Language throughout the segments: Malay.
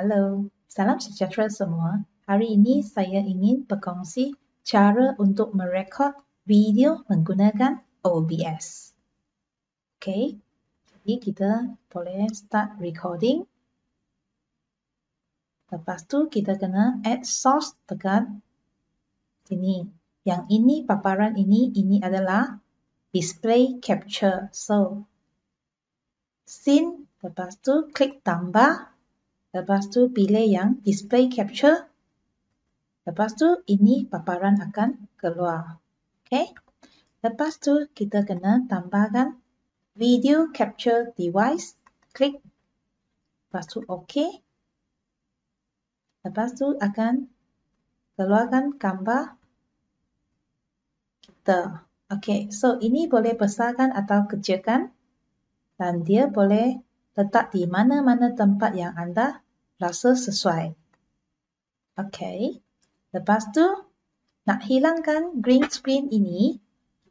Hello, salam sejahtera semua. Hari ini saya ingin berkongsi cara untuk merekod video menggunakan OBS. Okay, jadi kita boleh start recording. Lepas tu kita kena add source tekan sini. Yang ini paparan ini, ini adalah display capture. So, scene, lepas tu klik tambah, Lepas tu pilih yang display capture. Lepas tu ini paparan akan keluar. Okey. Lepas tu kita kena tambahkan video capture device. Klik. Lepas tu okey. Lepas tu akan keluarkan gambar kita. Okey. So ini boleh besarkan atau kecilkan dan dia boleh letak di mana-mana tempat yang anda rasa sesuai. Okey, lepas tu nak hilangkan green screen ini,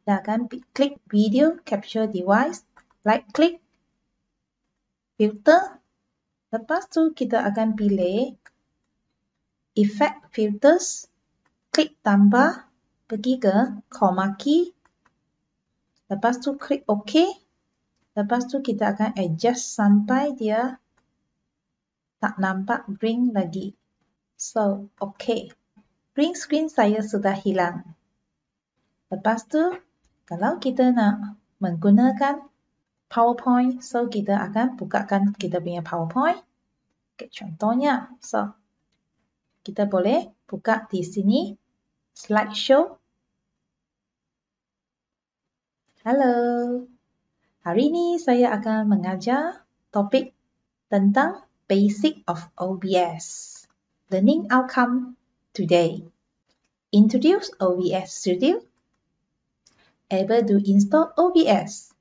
kita akan klik video capture device, right click, filter. Lepas tu kita akan pilih effect filters, klik tambah, pergi ke comma key, lepas tu klik OK. Lepas tu kita akan adjust sampai dia tak nampak ring lagi. So, okay. Ring screen saya sudah hilang. Lepas tu, kalau kita nak menggunakan PowerPoint, so kita akan bukakan kita punya PowerPoint. Okay, contohnya, so kita boleh buka di sini slideshow. Hello. Hari ini saya akan mengajar topik tentang basic of OBS. Learning outcome today. Introduce OBS Studio. Able to install OBS.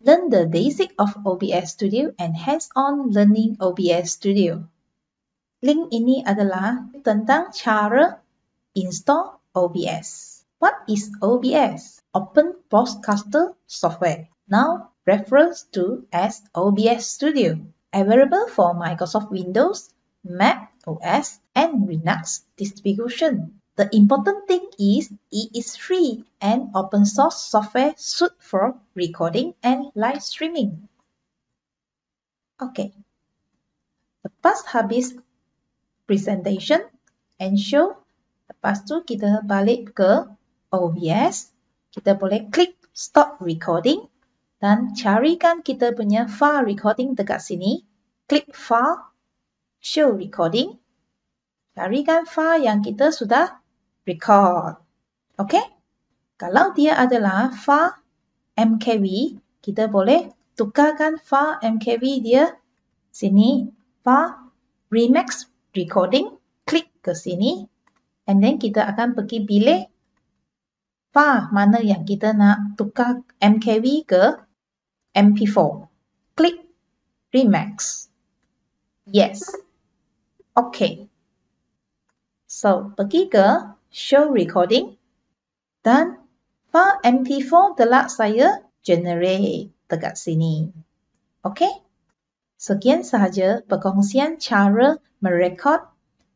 Learn the basic of OBS Studio and hands-on learning OBS Studio. Link ini adalah tentang cara install OBS. What is OBS? Open Broadcaster Software, now referred to as OBS Studio, available for Microsoft Windows, Mac OS, and Linux distribution. The important thing is it is free and open source software suited for recording and live streaming. Okay. The past habis presentation and show. The past two, kita balik ke OBS, kita boleh klik stop recording dan carikan kita punya file recording dekat sini. Klik file, show recording. Carikan file yang kita sudah record. Okey? Kalau dia adalah file MKV, kita boleh tukarkan file MKV dia sini. File Remax Recording. Klik ke sini. And then kita akan pergi bilik far mana yang kita nak tukar MKV ke MP4. Klik Remax. Yes. Okay. So, pergi ke Show Recording dan file MP4 telah saya generate dekat sini. Okay. Sekian sahaja perkongsian cara merekod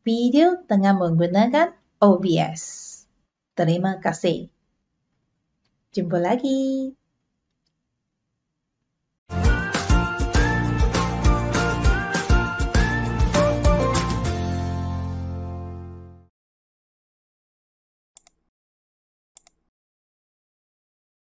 video dengan menggunakan OBS. Terima kasih. Jumpa lagi.